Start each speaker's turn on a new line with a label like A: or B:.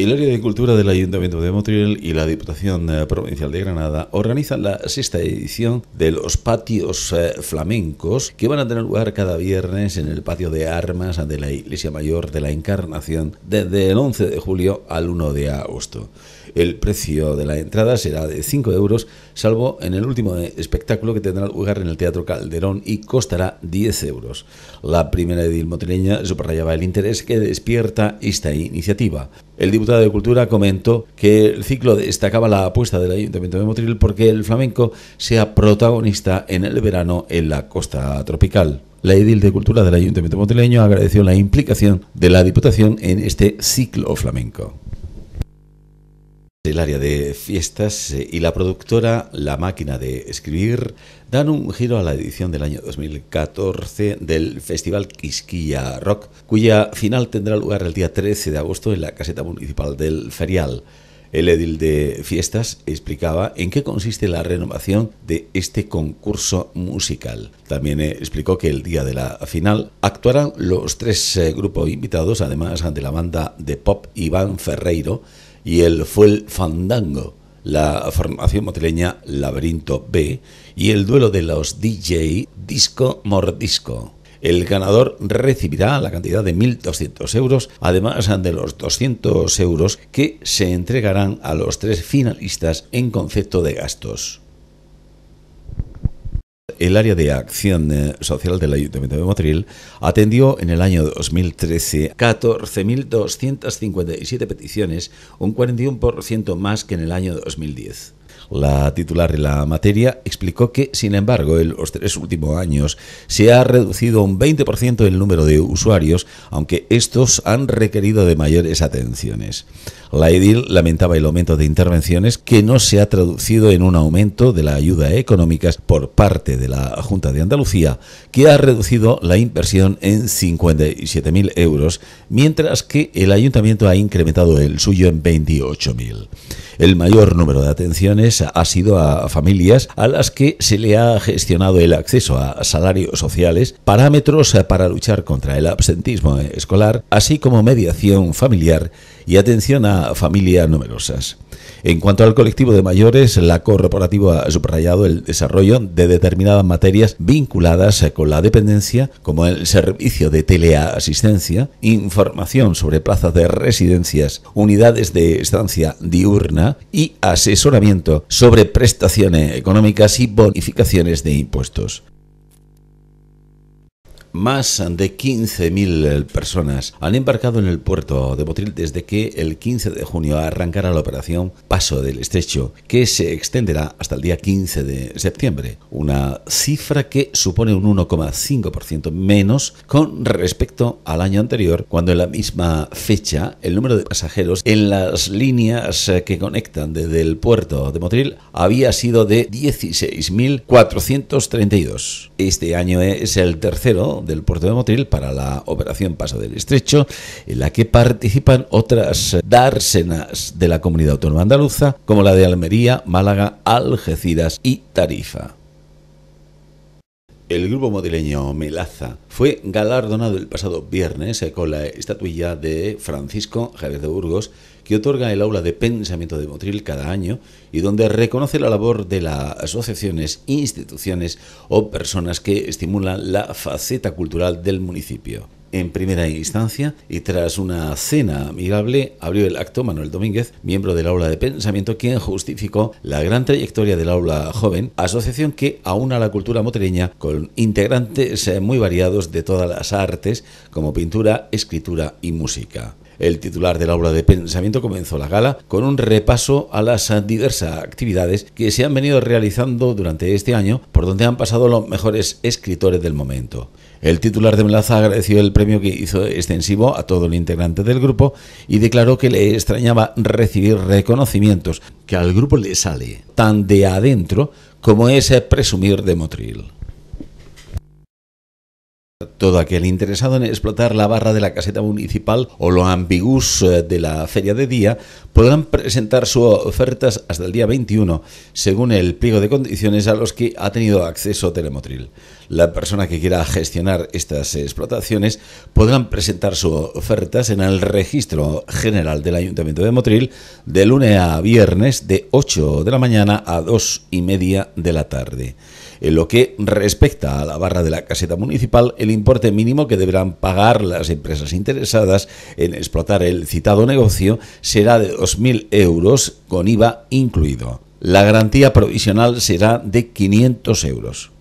A: El área de cultura del Ayuntamiento de Motril y la Diputación eh, Provincial de Granada organizan la sexta edición de los patios eh, flamencos que van a tener lugar cada viernes en el patio de armas de la Iglesia Mayor de la Encarnación desde el 11 de julio al 1 de agosto. El precio de la entrada será de 5 euros, salvo en el último eh, espectáculo que tendrá lugar en el Teatro Calderón y costará 10 euros. La primera edil motrileña subrayaba el interés que despierta esta iniciativa. El diputado la de Cultura comentó que el ciclo destacaba la apuesta del Ayuntamiento de Motril porque el flamenco sea protagonista en el verano en la costa tropical. La edil de cultura del Ayuntamiento motrileño agradeció la implicación de la Diputación en este ciclo flamenco. El área de fiestas eh, y la productora La Máquina de Escribir dan un giro a la edición del año 2014 del Festival Quisquilla Rock, cuya final tendrá lugar el día 13 de agosto en la caseta municipal del Ferial. El edil de fiestas explicaba en qué consiste la renovación de este concurso musical. También eh, explicó que el día de la final actuarán los tres eh, grupos invitados, además de la banda de pop Iván Ferreiro, y el fue el Fandango, la formación motileña Laberinto B y el duelo de los DJ Disco Mordisco. El ganador recibirá la cantidad de 1.200 euros, además de los 200 euros que se entregarán a los tres finalistas en concepto de gastos el área de acción eh, social del Ayuntamiento de Motril atendió en el año 2013 14.257 peticiones, un 41% más que en el año 2010. La titular de la materia explicó que, sin embargo, en los tres últimos años se ha reducido un 20% el número de usuarios, aunque estos han requerido de mayores atenciones. La edil lamentaba el aumento de intervenciones que no se ha traducido en un aumento de la ayuda económica por parte de la Junta de Andalucía, que ha reducido la inversión en 57.000 euros, mientras que el ayuntamiento ha incrementado el suyo en 28.000. El mayor número de atenciones ha sido a familias a las que se le ha gestionado el acceso a salarios sociales, parámetros para luchar contra el absentismo escolar, así como mediación familiar y atención a familias numerosas. En cuanto al colectivo de mayores, la corporativa ha subrayado el desarrollo de determinadas materias vinculadas con la dependencia, como el servicio de teleasistencia, información sobre plazas de residencias, unidades de estancia diurna y asesoramiento sobre prestaciones económicas y bonificaciones de impuestos. Más de 15.000 eh, personas han embarcado en el puerto de Motril desde que el 15 de junio arrancará la operación Paso del Estrecho, que se extenderá hasta el día 15 de septiembre, una cifra que supone un 1,5% menos con respecto al año anterior, cuando en la misma fecha el número de pasajeros en las líneas eh, que conectan desde el puerto de Motril había sido de 16.432. Este año es el tercero del Puerto de Motril para la Operación Paso del Estrecho, en la que participan otras dársenas de la comunidad autónoma andaluza, como la de Almería, Málaga, Algeciras y Tarifa. El grupo modileño Melaza fue galardonado el pasado viernes eh, con la estatuilla de Francisco Javier de Burgos, que otorga el aula de pensamiento de Motril cada año y donde reconoce la labor de las asociaciones, instituciones o personas que estimulan la faceta cultural del municipio en primera instancia y tras una cena amigable abrió el acto Manuel Domínguez, miembro del aula de pensamiento, quien justificó la gran trayectoria del aula joven, asociación que aúna la cultura motereña... con integrantes eh, muy variados de todas las artes como pintura, escritura y música. El titular del aula de pensamiento comenzó la gala con un repaso a las diversas actividades que se han venido realizando durante este año, por donde han pasado los mejores escritores del momento. El titular de Melaza agradeció el premio que hizo extensivo a todo el integrante del grupo y declaró que le extrañaba recibir reconocimientos que al grupo le sale tan de adentro como ese presumir de Motril. Todo aquel interesado en explotar la barra de la caseta municipal o lo ambigús eh, de la feria de día podrán presentar sus ofertas hasta el día 21, según el pliego de condiciones a los que ha tenido acceso Telemotril. La persona que quiera gestionar estas explotaciones podrán presentar sus ofertas en el registro general del Ayuntamiento de Motril de lunes a viernes de 8 de la mañana a 2 y media de la tarde. En lo que respecta a la barra de la caseta municipal, el importe mínimo que deberán pagar las empresas interesadas en explotar el citado negocio será de 2.000 euros con IVA incluido. La garantía provisional será de 500 euros.